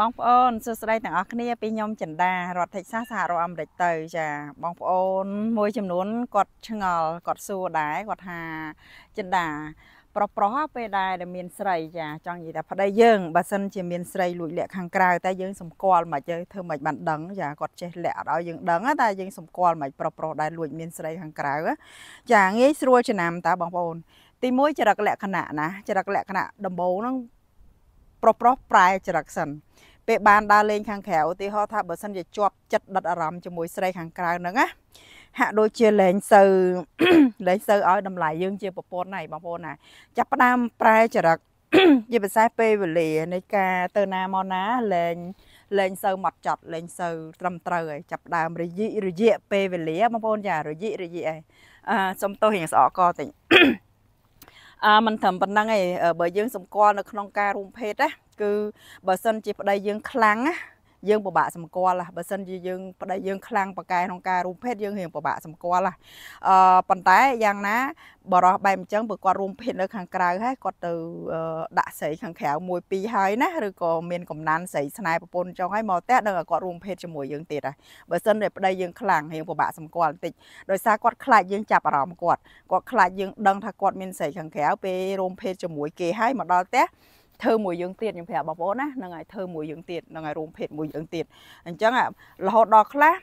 បងប្អូនសួស្តីទាំងអស់គ្នាពីខ្ញុំចិន្តារដ្ឋិកសាសហរដ្ឋអាមេរិកទៅ ចា បងប្អូន មួយ ចំនួនគាត់ឆ្ងល់គាត់សួរដែរគាត់ថាចិន្តាប្រុសប្រុសពេលដែលមានស្រីចាចង់និយាយថាប្តីយើងបើសិនជាមានស្រីលួចលាក់ខាងក្រៅតែយើងសម្គាល់មិនយើងធ្វើមិនបានដឹងចាគាត់ចេះលាក់ឲ្យយើងដឹងតែយើងសម្គាល់មិនប្រុសប្រុសដែលលួចមានស្រីខាងក្រៅចាងាយស្រួលចំណាំតើបងប្អូន ទី1ចរិតលក្ខណៈណាចរិតលក្ខណៈដំបូងហ្នឹងប្រុសប្រុសប្រែចរិតសិនពេលបានដើរលេងខាងក្រៅឧទាហរណ៍ថាបើសិនជាជាប់ចិត្តដិតអារម្មណ៍ជាមួយស្រីខាងក្រៅហ្នឹងណាហាក់ដូចជាលែងសូវលែងសូវឲ្យតម្លៃយើងជាប្រពន្ធហើយបងប្អូនណា ចាប់ផ្ដើមប្រែចរិតជាភាសាពេលវេលានៃការទៅណាមកណាលែងលែងសូវមកចត់លែងសូវ ត្រឹមត្រូវហើយចាប់ដើមរយិរយៈពេលវេលាបងប្អូនចារយិរយៈអីអឺសុំទោសរៀងស្អកកតិចអាមិនត្រឹមប៉ុណ្្នឹងទេបើយើងសម្គាល់នៅក្នុងការរួមភេទណាគឺបើសិនជាប្តីយើងខ្លាំងណាយើងពិបាកសម្គាល់បើសិនជាយើងប្តីយើងខ្លាំងប៉ាកែក្នុងការរួមភេទយើងរៀងពិបាកសម្គាល់អឺប៉ុន្តែយ៉ាងណា បរោះបែបអញ្ចឹងបើគាត់រួមភេទនៅខាងក្រៅហើយគាត់ទៅដាក់ស្រីខាងក្រៅមួយពីរហើយណាឬក៏មានកំណាន ស្រីស្នេហ៍ប្រពន្ធចុងហើយមកផ្ទះដឹងថាគាត់រួមភេទជាមួយយើងទៀតហើយបើសិនតែប្តីយើងខ្លាំងរៀងពិបាកសម្គាល់បន្តិចដោយសារគាត់ខ្លាចយើងចាប់អារម្មណ៍គាត់គាត់ខ្លាចយើងដឹងថាគាត់មានស្រីខាងក្រៅពេលរួមភេទជាមួយគេហើយមកដល់ផ្ទះធ្វើមួយយើងទៀតខ្ញុំប្រាប់បងប្អូនណានឹងឲ្យធ្វើមួយយើងទៀតនឹងឲ្យរួមភេទមួយយើងទៀតអញ្ចឹងរហូតដល់ខ្លះ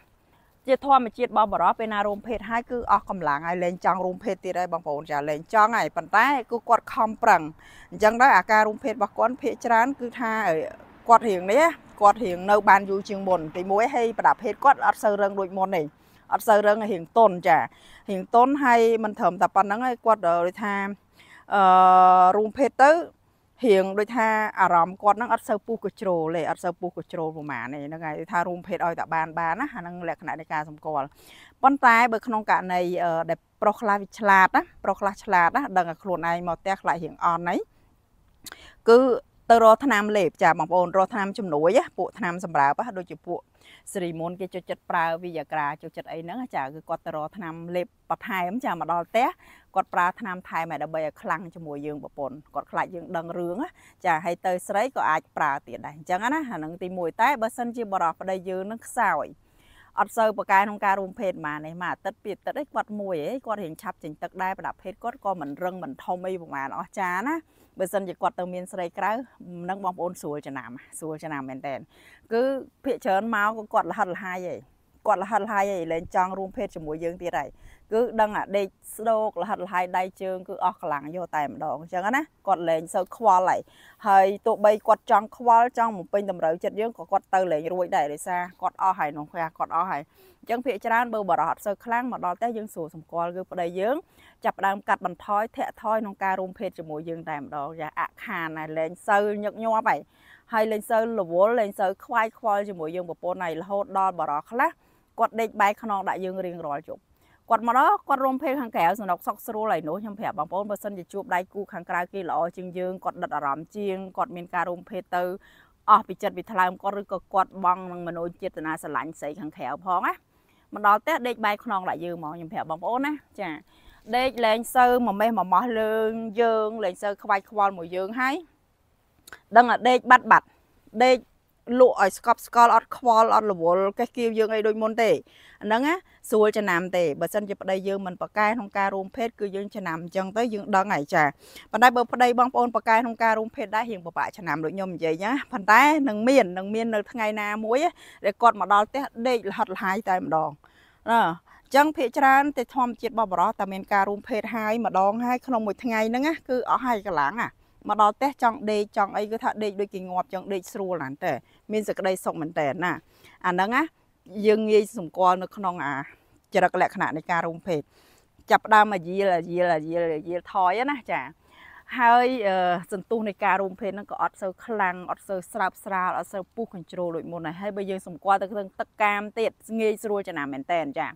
ជាធម្មជាតិរបស់បរិបពេលណារួមភេទហើយគឺអស់កម្លាំងហើយលែងចង់រួមភេទទៀតហើយបងប្អូនចាលែងចង់ហើយប៉ុន្តែគឺគាត់ខំប្រឹងអញ្ចឹងដែរអាការរួមភេទរបស់គាត់ភាកច្រើន គឺថាគាត់រៀងនេះគាត់រៀងនៅបានយូរជាងមុនទីមួយហើយប្រដាប់ភេទគាត់អត់សូវរឹងដូចមុនទេអត់សូវរឹងរៀងតុនចារៀងតុនហើយមិនត្រឹមតែប៉ុណ្្នឹងហើយគាត់ដូចថាអឺរួមភេទទៅរៀងដូចថាអារម្មណ៍គាត់ហ្នឹងអត់សូវពុះកញ្ជ្រោលទេអត់សូវពុះកញ្ជ្រោលប្រហែលទេហ្នឹងហើយថារួមភេទឲ្យតែបានបានណាអាហ្នឹងលក្ខណៈនៃការសម្គាល់ប៉ុន្តែបើក្នុងករណីដែលប្រុសខ្លះវាឆ្លាតណាប្រុសខ្លះឆ្លាតណាដឹងតែខ្លួនឯងមកផ្ទះខ្លាចរៀងអន់ហ្នឹងគឺទៅរកថ្នាំលេបចាបងប្អូនរកថ្នាំជំនួយពួកថ្នាំសម្រាប់ដូចជាពួកសិរីមុនគេចូលចិត្តប្រើវីយ៉ាក្រាចូលចិត្តអីហ្នឹងចាគឺគាត់ទៅរកថ្នាំលេបបន្ថែមចាមកដល់ផ្ទះគាត់ប្រើថ្នាំថែមឲ្យដើម្បីឲ្យខ្លាំងជាមួយយើងប្រពន្ធគាត់ខ្លាចយើងដឹងរឿងចាហើយទៅស្រីក៏អាចប្រើទៀតដែរអញ្ចឹងណាអាហ្នឹងទី1តែបើសិនជាបរោះប្តីយើងនឹងខ្សោយអត់សូវប្រកែក្នុងការរួមភេទប៉ុន្មាននេះមួយអាទិត្យពីរអាទិត្យឯងគាត់មួយឯងគាត់រៀងឆាប់ចេញទឹកដែរប្រដាប់ភេទគាត់ក៏មិនរឹងមិនធំអីប៉ុន្មានអស់ចាណាបើសិនជាគាត់ទៅមានស្រីក្រៅនឹងបងប្អូនស្រួលចំណាំស្រួលចំណាំមែនតើគឺភាកច្រើនមកគាត់លហិតលហាយឯងគាត់លហិតលហាយឯងលែងចង់រួមភេទជាមួយយើងទៀតហើយគឺដឹងអាដេកស្ដោករហិតលហើយដៃជើងគឺអស់កម្លាំងយកតែម្ដងអញ្ចឹងណាគាត់លែងសូវខ្វល់ហើយហើយទោះបីគាត់ចង់ខ្វល់ចង់បំពេញតម្រូវចិត្តយើងក៏គាត់ទៅលែងរួចដែរដោយសារគាត់អស់ហើយក្នុងព្រះគាត់អស់ហើយអញ្ចឹងភាកច្រើនបើបរោះអត់សូវខ្លាំងមកដល់តែយើងស្រួលសម្គាល់គឺប្តីយើងចាប់ផ្ដើមកាត់បន្ថយធាក់ថយក្នុងការរួមភេទជាមួយយើងតែម្ដងចាអខានហើយលែងសូវញឹកញាប់ហើយហើយលែងសូវរវល់លែងសូវខ្វាយខ្វល់ជាមួយយើងប្រពន្ធហើយរហូតដល់បរោះខ្លះគាត់ដេកបែរខ្នងដាក់យើងរៀងរាល់ជប់គាត់មកដល់គាត់រួមភេទខាងក្រៅសំណុកសុកស្រួលហើយនោះខ្ញុំប្រាប់បងប្អូនបើសិនជាជួបដៃគូខាងក្រៅគេល្អជាងយើងគាត់ដិតអារម្មណ៍ជាងគាត់មានការរួមភេទទៅអស់ពីចិត្តពីថ្លើមគាត់ឬក៏គាត់បងនឹងមនោចេតនាស្រឡាញ់ស្អីខាងក្រៅផងណាមកដល់ផ្ទះដេកបែរខ្នងដាក់យើងមកខ្ញុំប្រាប់បងប្អូនណាចាដេកលែងសើមួយមេះមួយម៉ោះលើងយើងលែងសើខ្វាយខ្វល់មួយយើងហើយដឹងតែដេកបាត់បាត់ដេកលក់ឲ្យស្កប់ស្កល់អត់ខ្វល់អត់រវល់កេះគៀវយើងអីដូចមុនទេហ្នឹងណាស្រួលចំណាំទេបើសិនជាប្តីយើងមិនប្រកែក្នុងការរួមភេទគឺយើងចំណាំអញ្ចឹងទៅយើងដឹងហើយចាប៉ុន្តែបើប្តីបងប្អូនប្រកែក្នុងការរួមភេទដែររៀងពិបាកចំណាំដូចខ្ញុំនិយាយអញ្ចឹងប៉ុន្តែនឹងមាននឹងមាននៅថ្ងៃណាមួយដែលគាត់មកដល់ផ្ទះដេកលហិតលហាយតែម្ដងណាចឹងភាកច្រើនតែធម្មជាតិបបរោះតែមានការរួមភេទហើយម្ដងហើយក្នុងមួយថ្ងៃហ្នឹងគឺអស់ហើយកន្លងណាមកដល់ផ្ទះចង់ដេកចង់អីគឺថាដេកដូចគេងាប់ចង់ដេកស្រួលណាស់តែមានសក្តីសុខមែនតើណាអាហ្នឹងណាយើងងាយសម្គាល់នៅក្នុងអាចរិតលក្ខណៈនៃការរំភេទចាប់ដើមអាយាលអាយាលអាយាលអាយាលថយណាចាហើយសន្ទុះនៃការរួមភេទហ្នឹងក៏អត់សូវខ្លាំងអត់សូវស្រាបស្រាលអត់សូវពុះ control ដូចមុនដែរហើយបើយើងសម្គាល់ទៅក្នុងទឹកកាមទៀតងាយស្រួលចំណាមែនតែនចា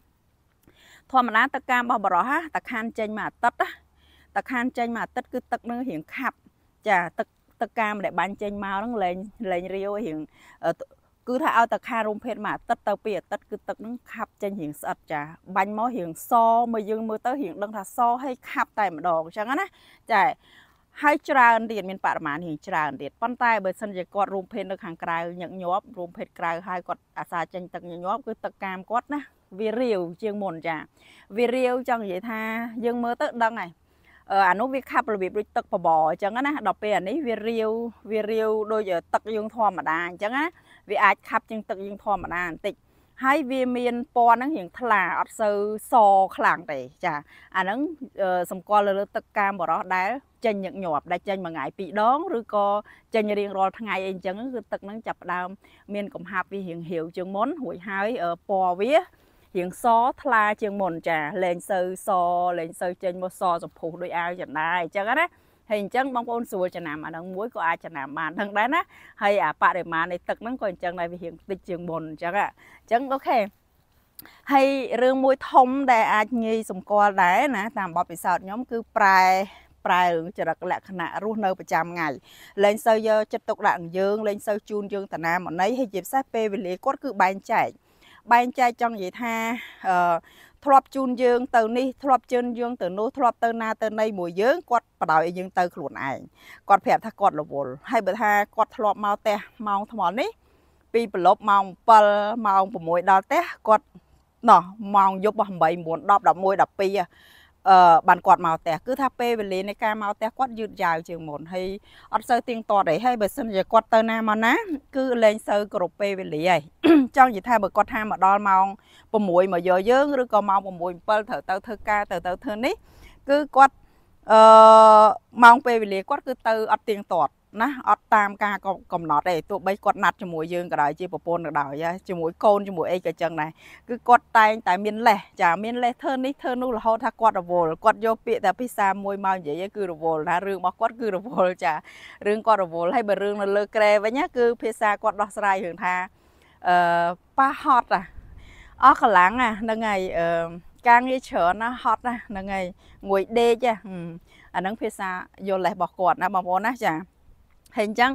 ធម្មតាទឹកកាមរបស់បរោះតាខានចេញមួយអាទិត្យតាខានចេញមួយអាទិត្យគឺទឹកនឹងរៀងខាប់ចាទឹកទឹកកាមដែលបាញ់ចេញមកហ្នឹងលែងលែងរាវរៀងគឺថាឲ្យតែខារុំភេទមួយអាទិត្យទៅពីអាទិត្យគឺទឹកហ្នឹងខាប់ចេញរៀងស្អិតចាបាញ់មករៀងសមើលយើងមើលទៅរៀងដឹង ថាសហើយខាប់តែម្ដងអញ្ចឹងណាចាហើយច្រើនទៀតមានបរិមាណរៀងច្រើនទៀតប៉ុន្តែបើសិនជាគាត់រួមភេទនៅខាងក្រៅញឹកញាប់រួមភេទក្រៅហើយគាត់អាសាចេញទឹកញឹកញាប់គឺទឹកកាមគាត់ណាវារាវជាងមុនចាវារាវចង់និយាយថា យើងមើលទៅដឹងហើយអានោះវាខាប់របៀបដូចទឹកបបអញ្ចឹងណាដល់ពេលអានេះវារាវវារាវដូចទឹកយើងធម្មតាអញ្ចឹងណាវាអាចខាប់ជាងទឹកយើងធម្មតាបន្តិចហើយវាមានពណ៌ហ្នឹងរៀងថ្លាអត់សូវសខ្លាំងទេចា អាហ្នឹងសម្គាល់លើទឹកកាមបរោះដែលចេញញឹកញាប់ដែលចេញមួយថ្ងៃពីរដងឬក៏ចេញរៀងរាល់ថ្ងៃអីអញ្ចឹងគឺទឹកហ្នឹងចាប់ផ្ដើម មានកំហាប់វារៀងរាវជាងមុនរួចហើយពណ៌វារៀងស ថ្លាជាងមុនចាលេងសូវសលេងសូវចេញមកសសំភុះដោយអាវចំណាយអញ្ចឹងណាហើយអញ្ចឹងបងប្អូនស្រួលចំណាំអានឹងមួយក៏អាចចំណាំបានហ្នឹងដែរណាហើយអាបរិមាណនៃទឹកហ្នឹងក៏អញ្ចឹងដែរវារៀងតិចជាងមុនអញ្ចឹងអញ្ចឹងអូខេហើយរឿងមួយធំដែលអាចងាយសម្គាល់ដែរណា តាមបទពិសោធន៍ខ្ញុំ គឺប្រែប្រែរឿងចរិតលក្ខណៈរស់នៅប្រចាំថ្ងៃលែងសូវយកចិត្តទុកដាក់យើងលែងសូវជូនយើងតាណាមណីហើយជាពិសេសពេលវេលាគាត់គឺបែងចែកបែងចែកចង់និយាយថាអឺធ្លាប់ជូនយើងទៅនេះធ្លាប់ជឿនយើងទៅនោះធ្លាប់ទៅណាទៅណីមួយយើងគាត់បដ ாய் ឲ្យយើងទៅ ខ្លួនឯងគាត់ប្រាប់ថាគាត់រវល់ហើយបើថាគាត់ធ្លាប់មកផ្ទះម៉ោងថ្មនេះ ពីប្រឡប់ម៉ោង7ម៉ោង6ដល់ផ្ទះគាត់ណោះម៉ោងយប់8 9 10 11 12អឺបានគាត់មកផ្ទះគឺ ថាពេលវេលានៃការមកផ្ទះគាត់យឺតយ៉ាវជាងមុនហើយអត់សូវទៀងទាត់អីហើយបើសិនជាគាត់ទៅណាមកណា គឺលែងសូវគ្រប់ពេលវេលាហើយចង់និយាយថាបើគាត់ថាមកដល់ម៉ោង6មកយកយើងឬក៏ម៉ោង6 7ត្រូវទៅធ្វើការទៅទៅធ្វើនេះ គឺគាត់អឺម៉ោងពេលវេលាគាត់គឺទៅអត់ទៀងទាត់ណាអត់តាមការកំណត់ទេទោះបីគាត់ណាត់ជាមួយយើងក៏ដោយជាប្រពន្ធក៏ដោយជាមួយកូនជាមួយអីក៏ចឹងដែរគឺគាត់តែងតែមានលេសចាមានលេសធ្វើនេះធ្វើនោះរហូតថាគាត់រវល់គាត់យកពាក្យតែភាសាមួយមកនិយាយគឺរវល់ណារឿងរបស់គាត់គឺរវល់ចារឿងគាត់រវល់ហើយបើរឿងនៅលើក្រែវិញគឺភាសាគាត់ដោះស្រាយរឿងថាអឺប៉ះហត់អាអស់កម្លាំងហ្នឹងហើយអឺការងារច្រើនណាហត់ណាហ្នឹងហើយងួយដេកអាហ្នឹងភាសាយល់លេសរបស់គាត់ណាបងប្អូនណាចាហើយអញ្ចឹង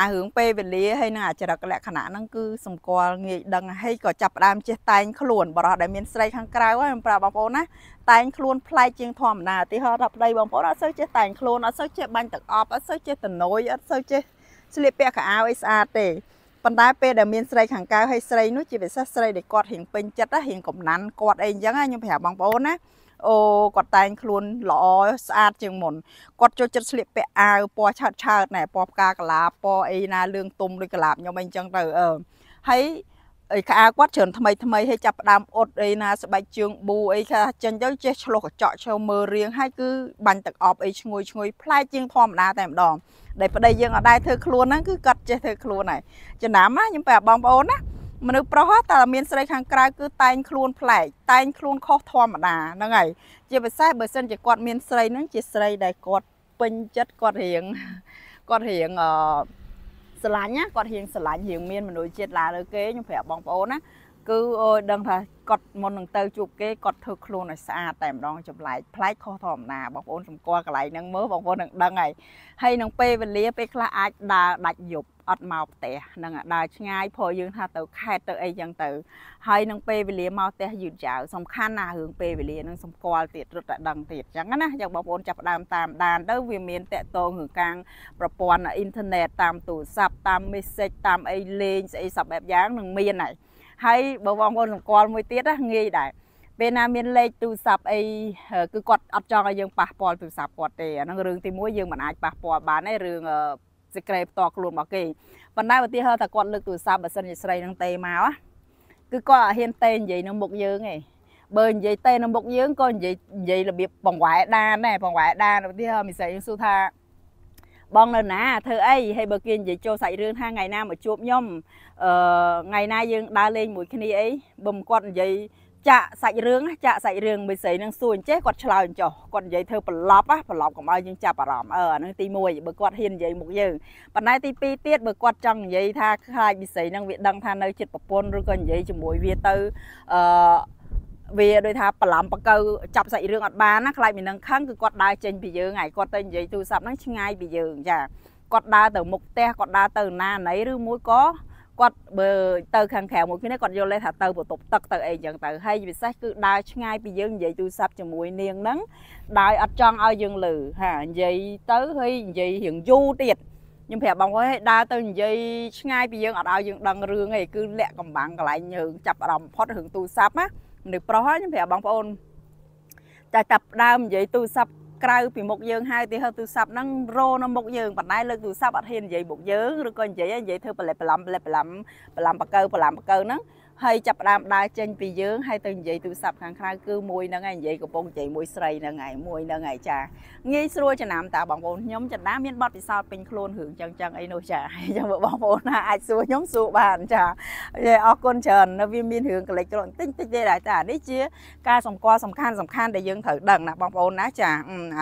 អារឿងពេលវេលាហើយនឹងអាចរិតលក្ខណៈហ្នឹងគឺសម្គាល់ងាយដឹងហើយក៏ចាប់ផ្ដើមចេះតែងខ្លួនបរោះដែលមានស្រីខាងក្រៅហើយខ្ញុំប្រាប់បងប្អូនណាតែងខ្លួនប្លែកជាងធម្មតាឧទាហរណ៍ថាប្តីបងប្អូនអត់សូវចេះតែងខ្លួនអត់សូវចេះបាញ់ទឹកអប់អត់សូវចេះតនុយអត់សូវចេះស្លៀកពាក់ខោអាវអីស្អាតទេប៉ុន្តែពេលដែលមានស្រីខាងក្រៅហើយស្រីនោះជាពិសេសស្រីដែលគាត់រៀងពេញចិត្តរៀងកំណាន់គាត់អីអញ្ចឹងខ្ញុំប្រាប់បងប្អូនណាអូគាត់តែងខ្លួនល្អស្អាតជាងមុនគាត់ចូលចិត្តស្លៀកពាក់អាវពណ៌ឆើតឆើតណែពណ៌ផ្កាកលាពណ៌អីណាលឿងទុំដូចកលាបខ្ញុំអីចឹងទៅអឺហើយអីក្អាគាត់ច្រើនថ្មីថ្មីហើយចាប់ផ្ដើមអ៊ុតអីណាស្បែកជើងប៊ូអីខ្លះចេញទៅចេះឆ្លុះកញ្ចក់ឈើមើលរៀងហើយគឺបាញ់ទឹកអប់អីឈ្ងុយឈ្ងុយប្លែកជាងធម្មតាតែម្ដង ដែលប្តីយើងអត់ដែរធ្វើខ្លួនហ្នឹងគឺគាត់ចេះធ្វើខ្លួនហើយចំណាំណាខ្ញុំប្រាប់បងប្អូនណាមនុស្សប្រុសតែមានស្រីខាងក្រៅគឺតែងខ្លួនប្លែកតែងខ្លួនខុសធម្មតាហ្នឹងហើយជាពិសេសបើសិន ជាគាត់មានស្រីហ្នឹងជាស្រីដែលគាត់ពេញចិត្តគាត់រៀងគាត់រៀងអឺស្រឡាញ់ណាគាត់រៀងស្រឡាញ់រៀងមានមនុស្សជាតិឡាលើគេខ្ញុំប្រាប់បងប្អូនណាគឺអូយដឹងថាគាត់មុននឹងទៅជួបគេគាត់ធ្វើខ្លួនឲ្យស្អាតតែម្ដងចម្លែកប្លែកខុសធម្មតាបងប្អូនសម្គាល់កន្លែងហ្នឹងមើលបងប្អូននឹងដឹងហើយហើយនឹងពេលវេលាពេលខ្លះអាចដើរដាច់យប់អត់មកផ្ទះនឹងដើរឆ្ងាយព្រោះយើងថាទៅខេត្តទៅអីចឹងទៅហើយនឹងពេលវេលាមកផ្ទះយឺតយ៉ាវសំខាន់ណាស់រឿងពេលវេលានឹងសម្គាល់ទៀតរត់តែដឹងទៀតចឹងណាយ៉ាងបងប្អូនចាប់ដើមតាមដានទៅវាមានតកតងរឿងកាងប្រព័ន្ធអ៊ីនធឺណិតតាមទូរស័ព្ទតាម message តាមអីលេងស្អីសពបែបយ៉ាងនឹងមានហើយហើយបើបងប្អូនសង្កល់មួយទៀតងាយដែរពេលណាមានលេខទូរស័ព្ទអីគឺគាត់អត់ចង់ឲ្យយើងប៉ះពាល់ទូរស័ព្ទគាត់ទេអាហ្នឹងរឿងទី1យើងមិនអាចប៉ះពាល់បានទេរឿងសេក្រេផ្ទាល់ខ្លួនរបស់គេប៉ុន្តែឧទាហរណ៍ថាគាត់លើកទូរស័ព្ទបើសិនជាស្រីនឹងទេមកគឺគាត់អត់ហ៊ានទេនិយាយនឹងមុខយើងទេបើនិយាយទេនៅមុខយើងក៏និយាយនិយាយរបៀបបង្វែរដានដែរបង្វែរដានឧទាហរណ៍មិស្រីសួរថាបងនៅណាធ្វើអីហើយបើ គេនិយាយចូលសាច់រឿងថាថ្ងៃណាមកជួបខ្ញុំអឺថ្ងៃណាយើងដើរលេងមួយគ្នាអីបើមិនគាត់និយាយចាក់សាច់រឿងចាក់សាច់រឿងមិនស្រីនឹងសួរអញ្ចេះគាត់ឆ្លើយអញ្ចោះគាត់និយាយធ្វើប្រឡប់ប្រឡប់កុំឲ្យយើងចាប់អារម្មណ៍អឺអានឹងទី1បើគាត់ហ៊ាននិយាយមុខយើងប៉ុន្តែទី2ទៀតបើគាត់ចង់និយាយថាខ្លាចមិនស្រីនឹងវាដឹងថានៅចិត្តប្រពន្ធឬក៏និយាយជាមួយវាទៅអឺវាដូចថាបឡំបកៅចាប់សាច់រឿងអត់បានណាខ្លាចមាននឹងខឹងគឺគាត់ដើរចេញពីយើងហើយគាត់ទៅនិយាយទូរស័ព្ទហ្នឹងឆ្ងាយពីយើងចាគាត់ដើរទៅមុខផ្ទះគាត់ដើរទៅណាណីឬមួយក៏គាត់បើទៅខាងក្រៅមួយគ្នាគាត់យល់ទេថាទៅបន្ទប់ទឹកទៅអីចឹងទៅហើយពិសេសគឺដើរឆ្ងាយពីយើងនិយាយទូរស័ព្ទជាមួយនាងហ្នឹងដើរអត់ចង់ឲ្យយើងលើហានិយាយទៅហើយនិយាយរៀងយូរទៀតខ្ញុំប្រាប់បងគាត់ឲ្យដើរទៅនិយាយឆ្ងាយពីយើងអត់ឲ្យយើងដឹងរឿងអីគឺលាក់កំបាំងកន្លែងយើងចាប់អារម្មណ៍ផុតរឿងទូរស័ព្ទណាមនុស្សប្រុសហើយខ្ញុំប្រាប់បងប្អូនតែតាប់ដើមនិយាយទូរស័ព្ទក្រៅពីមុខយើងហើយទីហៅទូរស័ព្ទហ្នឹងរោនៅមុខយើងប៉ុន្តែលើកទូរស័ព្ទអត់ហ៊ាននិយាយមុខយើងឬក៏និយាយនិយាយធ្វើបលិបលំបលិបលំបលំបកើបលំបកើហ្នឹងហើយចាប់ផ្ដើមដើរចេញពីយើងហើយទៅនិយាយទូរស័ព្ទខាងក្រៅគឺមួយហ្នឹងហើយនិយាយកំពុងនិយាយមួយស្រីហ្នឹងហើយមួយហ្នឹងហើយចាងាយស្រួលចំណាំតាបងប្អូនខ្ញុំចំណាំមានបទពិសោធន៍ពេញខ្លួនរឿងចឹងចឹងអីនោះចាអញ្ចឹងបងប្អូនណាអាចសួរខ្ញុំសួរបានចាអរគុណច្រើននៅវាមានរឿងកលិចត្រង់តិចតិចទេដែរតានេះជា ការសម្គាល់សំខាន់សំខាន់ដែលយើងត្រូវដឹង ណាបងប្អូនណាចា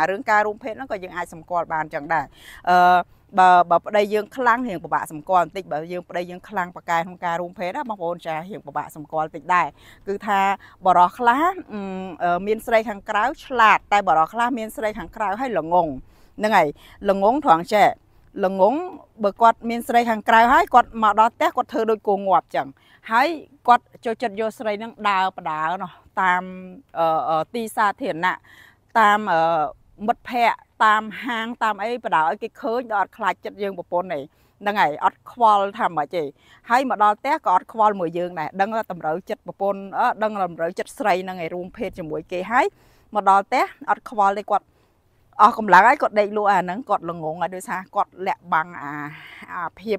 រឿងការរួមភេទហ្នឹងក៏យើងអាចសម្គាល់បានចឹងដែរអឺបើបើប្តីយើងខ្លាំងរៀងពិបាកសម្គាល់បន្តិចបើយើងប្តីយើងខ្លាំងប្រកែក្នុងការរួមភេទណាបងប្អូនចារៀងពិបាកសម្គាល់តិចដែរគឺថាបរោះខ្លះមានស្រីខាងក្រៅឆ្លាតតែបរោះខ្លះមានស្រីខាងក្រៅហើយល្ងងហ្នឹងហើយល្ងងត្រង់ចែល្ងងបើគាត់មានស្រីខាងក្រៅហើយគាត់មកដល់ផ្ទះគាត់ធ្វើដូចគោងាប់ចឹងហើយគាត់ចូលចិត្តយកស្រីហ្នឹងដើរបដើណោះតាមទីសាធារណៈតាមមិត្តភ័ក្តិតាមហាងតាមអីបដៅឲ្យគេឃើញដល់អត់ខ្លាចចិត្តយើងប្រពន្ធឯងហ្នឹងហើយអត់ខ្វល់ថាម៉េចទេហើយមកដល់ផ្ទះក៏អត់ខ្វល់មួយយើងដែរដឹងតម្រូវចិត្តប្រពន្ធដឹងតម្រូវចិត្តស្រីហ្នឹងឯងរួមភេទជាមួយគេហើយមកដល់ផ្ទះអត់ខ្វល់ទេគាត់អស់កម្លាំងហើយគាត់ដេកលក់អាហ្នឹងគាត់ល្ងងហើយដោយសារគាត់លាក់បាំងអាអាភាព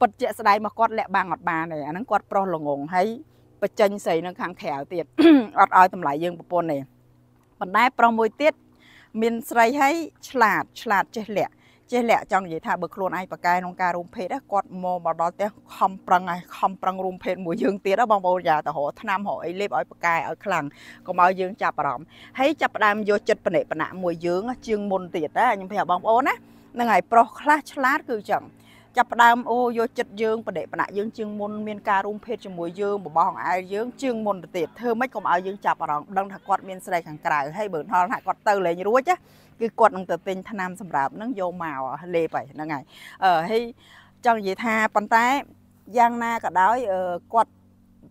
ពិតជាក់ស្ដែងមកគាត់លាក់បាំងអត់បានទេអាហ្នឹងគាត់ប្រុសល្ងងហើយបញ្ចេញស្រីនៅខាងក្រៅទៀតអត់ឲ្យតម្លៃយើងប្រពន្ធទេប៉ុន្តែប្រុសមួយទៀតមានស្រីហើយឆ្លាតឆ្លាតចេះលាក់ចេះលាក់ចង់និយាយថាបើខ្លួនឯងប៉ាកែក្នុងការរួមភេទគាត់មកមកដល់ផ្ទះខំប្រឹងហើយខំប្រឹងរួមភេទមួយយើងទៀតបងប្អូនយ៉ាទៅរកឆ្នាំរកអីលេបឲ្យប៉ាកែឲ្យខ្លាំងកុំឲ្យយើងចាប់អារម្មណ៍ហើយចាប់ផ្ដើមយកចិត្តបណិបណៈមួយយើងជាងមុនទៀតណាខ្ញុំប្រាប់បងប្អូនណាហ្នឹងហើយប្រុសខ្លះឆ្លាតគឺចឹងចាប់ផ្ដើមអូយកចិត្តយើងបដិបណៈយើងជាងមុនមានការរួមភេទជាមួយយើងបបោះអង្អែលយើងជាងមុនទៅទៀតធ្វើម៉េចកុំឲ្យយើងចាប់អារម្មណ៍ដឹងថាគាត់មានស្រីខាងក្រៅហើយបើថលថាគាត់ទៅលេងរួចគឺគាត់នឹងទៅទិញថ្នាំសម្រាប់នឹងយកមកលេបហ្នឹងហើយអឺហើយចង់និយាយថាប៉ុន្តែយ៉ាងណាក៏ដោយគាត់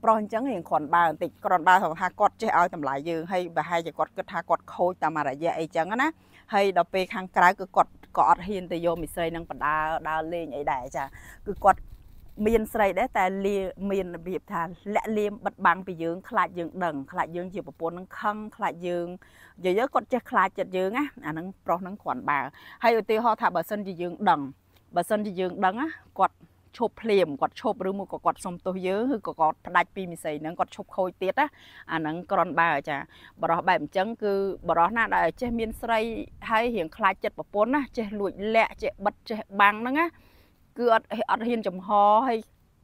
ប្រុសអញ្ចឹងរៀងគ្រាន់បើបន្តិចគ្រាន់បើថាគាត់ចេះឲ្យតម្លៃយើងហើយប្រហែលជាគាត់គិតថាគាត់ខូចតាមរយៈអីចឹងណាហើយដល់ពេលខាងក្រៅគឺគាត់ក៏អត់ហ៊ានទៅយកមីស្រីនឹងបដើដើរលេងអីដែរចា គឺគាត់មានស្រីដែរតែលាមានរបៀបថាលាក់លៀមបិទបាំងពីយើងខ្លាចយើងដឹងខ្លាចយើងជាប្រពន្ធនឹងខឹងខ្លាចយើងនិយាយគាត់ចេះខ្លាចចិត្តយើងណាអាហ្នឹងប្រុសហ្នឹងគ្រាន់បើហើយឧទាហរណ៍ថាបើសិនជាយើងដឹងបើសិនជាយើងដឹងណាគាត់ឈប់ភ្លាមគាត់ឈប់ឬមួយក៏គាត់សុំទោសយើងឬក៏គាត់ផ្ដាច់ពីមីសីហ្នឹងគាត់ឈប់ខូចទៀតណាអាហ្នឹងក្រនបើចា បរោះបែបអញ្ចឹងគឺបរោះណាដែលចេះមានស្រីហើយរៀងខ្លាចចិត្តប្រពន្ធណាចេះលួចលាក់ចេះបិទចេះបាំងហ្នឹងណាគឺអត់អត់ហ៊ានចំហហើយ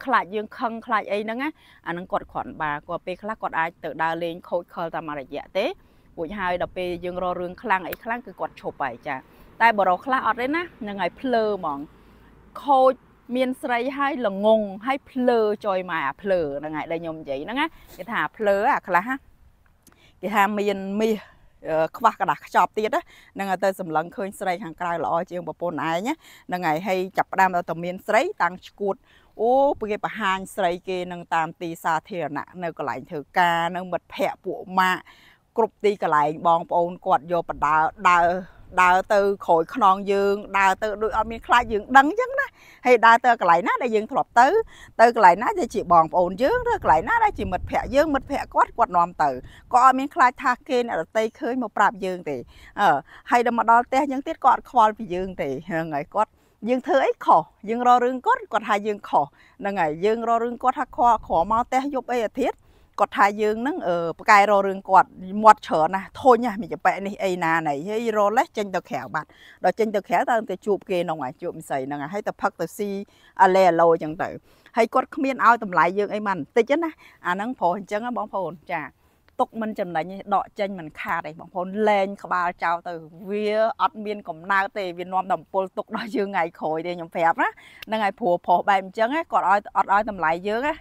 ខ្លាចយើងខឹងខ្លាចអីហ្នឹងណាអាហ្នឹងគាត់គ្រាន់បាគាត់ពេលខ្លះគាត់អាចទៅដើរលេងខូចខលតាមរយៈទេួចហើយដល់ពេលយើងរករឿងខ្លាំងអីខ្លាំងគឺគាត់ឈប់ហើយចា តែបរោះខ្លះអត់ទេណានឹងឲ្យភ្លើហ្មងខូចមានស្រីហើយល្ងងហើយភ្លើចុយមកអាភ្លើហ្នឹងហើយដែលខ្ញុំនិយាយហ្នឹងណាគេថាភ្លើអាខ្លះគេថាមានមាសខ្វះกระดาษខ្ចប់ទៀតហ្នឹងទៅសម្លឹងឃើញស្រីខាងក្រៅល្អជាងប្រពន្ធឯងហ្នឹងហើយហើយចាប់ផ្ដើមទៅមានស្រី តាំងឈួតអូគេបង្ហាញស្រីគេនឹងតាមទីសាធារណៈនៅកន្លែងធ្វើការនៅមិត្តភ័ក្ដិពួកម៉ាក់គ្រប់ទីកន្លែងបងប្អូនគាត់យកបដើដើរដើរទៅក្រោយខ្នងយើងដើរទៅដូចអត់មានខ្លាចយើងដឹងអញ្ចឹងណាហើយដើរទៅកន្លែងណាដែលយើងធ្លាប់ទៅទៅកន្លែងណាដែលជាបងប្អូនយើងឬកន្លែងណាដែលជាមិត្តភក្តិយើងមិត្តភក្តិគាត់គាត់នាំទៅក៏អត់មានខ្លាចថាគេអ្នកដតីឃើញមកប្រាប់យើងទេអឺហើយដល់មកដល់ផ្ទះយើងទៀតក៏អត់ខ្វល់ពីយើងទេហ្នឹងហើយគាត់យើងធ្វើអីខុសយើងរករឿងគាត់គាត់ថាយើង ខុសហ្នឹងហើយយើងរករឿងគាត់ថាខွာខွာមកផ្ទះយប់អីអាធិត្យគាត់ថាយើងហ្នឹងប្រកែររឿងគាត់មាត់ច្រើនណាស់ធុញណាស់មានចប៉ែនេះអីណាណៃហើយរលេះចេញទៅក្រៅបាត់ដល់ចេញទៅក្រៅតើទៅជួបគេក្នុងអាជួបមិនស្អីហ្នឹងហើយទៅផឹកទៅស៊ីអាឡេអាឡូអញ្ចឹងទៅហើយគាត់គ្មានឲ្យតម្លៃយើងអីមិនបន្តិចណាអាហ្នឹងព្រោះអញ្ចឹងបងប្អូនចាទុកមិនចំណេញដកចេញមិនខាតទេបងប្អូនលែងក្បាលចោលទៅវាអត់មានកំណើតទេវានាំដល់ពលទុកដល់យើងថ្ងៃក្រោយទេខ្ញុំប្រាប់ណាហ្នឹងហើយព្រោះប្រុសបែបអញ្ចឹងគាត់ឲ្យអត់ឲ្យតម្លៃយើងណា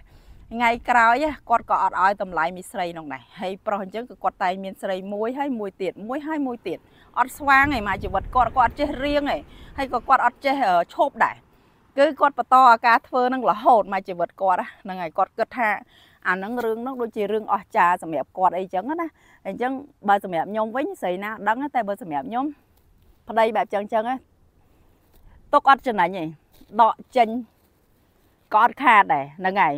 ថ្ងៃក្រោយគាត់ក៏អត់ឲ្យតម្លៃមីស្រីនោះដែរហើយប្រុសអញ្ចឹងគឺគាត់តែមានស្រីមួយហើយមួយទៀតមួយហើយមួយទៀតអត់ស្វាងឯម៉ាជីវិតគាត់គាត់អត់ចេះរៀងឯងហើយក៏គាត់អត់ចេះឈប់ដែរគឺគាត់បន្តអាការធ្វើនឹងរហូតមកជីវិតគាត់ហ្នឹងហើយគាត់គិតថាអាហ្នឹងរឿងហ្នឹងដូចជារឿងអស្ចារ្យសម្រាប់គាត់អីចឹងណាអញ្ចឹងបើសម្រាប់ខ្ញុំវិញស្រីណាដឹងតែបើសម្រាប់ខ្ញុំប្តីបែបចឹងចឹងទុកអត់ចំណាញ់ឯងដកចេញក៏អត់ខាតដែរហ្នឹងហើយ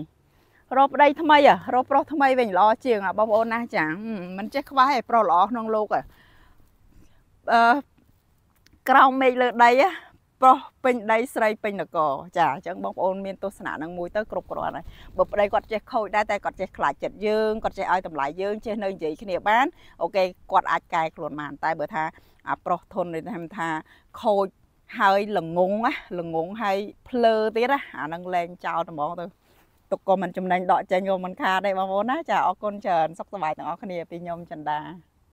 រកប្តីថ្មីរកប្រុសថ្មីវិញល្អជាងបងប្អូនណាចាមិនចេះខ្វះឯប្រុសល្អក្នុងលោកអឺក្រោមមេឃលើដីប្រុសពេញដីស្រីពេញនគរចាអញ្ចឹងបងប្អូនមានទស្សនៈនឹងមួយទៅគ្រប់គ្រាន់ហើយបើប្តីគាត់ចេះខូចដែរតែគាត់ចេះខ្លាចចិត្តយើងគាត់ចេះឲ្យតម្លៃយើងចេះនៅនិយាយគ្នាបានអូខេគាត់អាចកែខ្លួនបាន តែបើថា អាប្រុសធន់នេះថាខូចហើយល្ងងល្ងងហើយភ្លើទៀតអានឹងលែងចោលត្មងទៅទុកក៏មិនចំណេញដកចេញក៏មិនខាតទេបងប្អូនណាចាអរគុណច្រើនសុខសប្បាយទាំងអស់គ្នាពីខ្ញុំចន្ទា